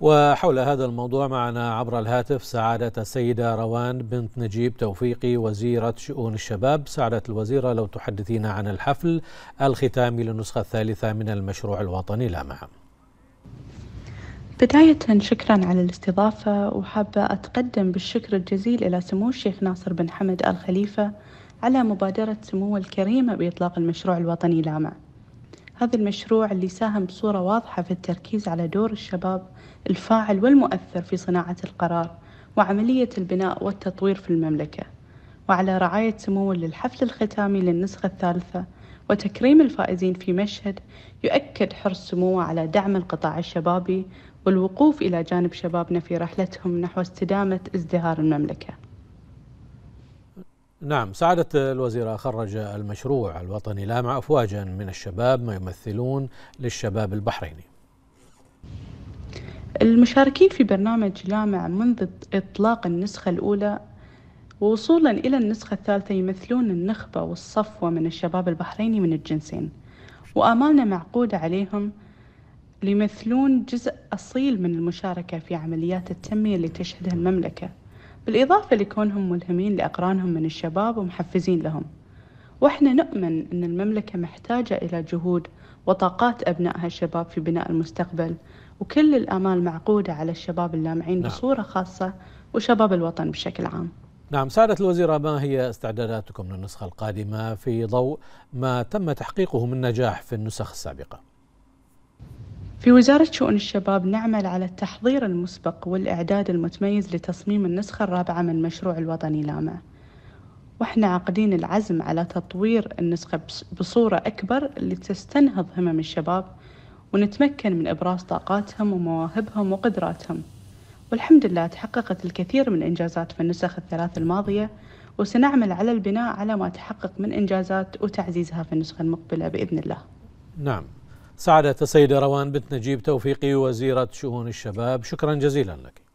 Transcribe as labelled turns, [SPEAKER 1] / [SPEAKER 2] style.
[SPEAKER 1] وحول هذا الموضوع معنا عبر الهاتف سعادة السيدة روان بنت نجيب توفيقي وزيرة شؤون الشباب سعادة الوزيرة لو تحدثينا عن الحفل الختامي للنسخة الثالثة من المشروع الوطني لامعة
[SPEAKER 2] بداية شكرا على الاستضافة وحابة أتقدم بالشكر الجزيل إلى سمو الشيخ ناصر بن حمد آل خليفة على مبادرة سمو الكريمة بإطلاق المشروع الوطني لامع هذا المشروع اللي ساهم بصورة واضحة في التركيز على دور الشباب الفاعل والمؤثر في صناعة القرار وعملية البناء والتطوير في المملكة وعلى رعاية سموه للحفل الختامي للنسخة الثالثة وتكريم الفائزين في مشهد يؤكد حرص سموه على دعم القطاع الشبابي والوقوف إلى جانب شبابنا في رحلتهم نحو استدامة ازدهار المملكة
[SPEAKER 1] نعم سعادة الوزيرة خرج المشروع الوطني لامع أفواجا من الشباب ما يمثلون للشباب البحريني
[SPEAKER 2] المشاركين في برنامج لامع منذ إطلاق النسخة الأولى ووصولا إلى النسخة الثالثة يمثلون النخبة والصفوة من الشباب البحريني من الجنسين وآمالنا معقودة عليهم ليمثلون جزء أصيل من المشاركة في عمليات التنمية اللي تشهدها المملكة بالإضافة لكونهم ملهمين لأقرانهم من الشباب ومحفزين لهم وإحنا نؤمن أن المملكة محتاجة إلى جهود وطاقات أبنائها الشباب في بناء المستقبل وكل الآمال معقودة على الشباب اللامعين نعم. بصورة خاصة وشباب الوطن بشكل عام
[SPEAKER 1] نعم سعادة الوزيرة ما هي استعداداتكم للنسخة القادمة في ضوء ما تم تحقيقه من نجاح في النسخ السابقة؟
[SPEAKER 2] في وزارة شؤون الشباب نعمل على التحضير المسبق والإعداد المتميز لتصميم النسخة الرابعة من مشروع الوطني لامع واحنا عاقدين العزم على تطوير النسخة بصورة أكبر لتستنهض همم الشباب ونتمكن من إبراز طاقاتهم ومواهبهم وقدراتهم والحمد لله تحققت الكثير من الإنجازات في النسخ الثلاث الماضية وسنعمل على البناء على ما تحقق من إنجازات وتعزيزها في النسخة المقبلة بإذن الله
[SPEAKER 1] نعم سعادة السيدة روان بنت نجيب توفيقي وزيرة شؤون الشباب شكرا جزيلا لك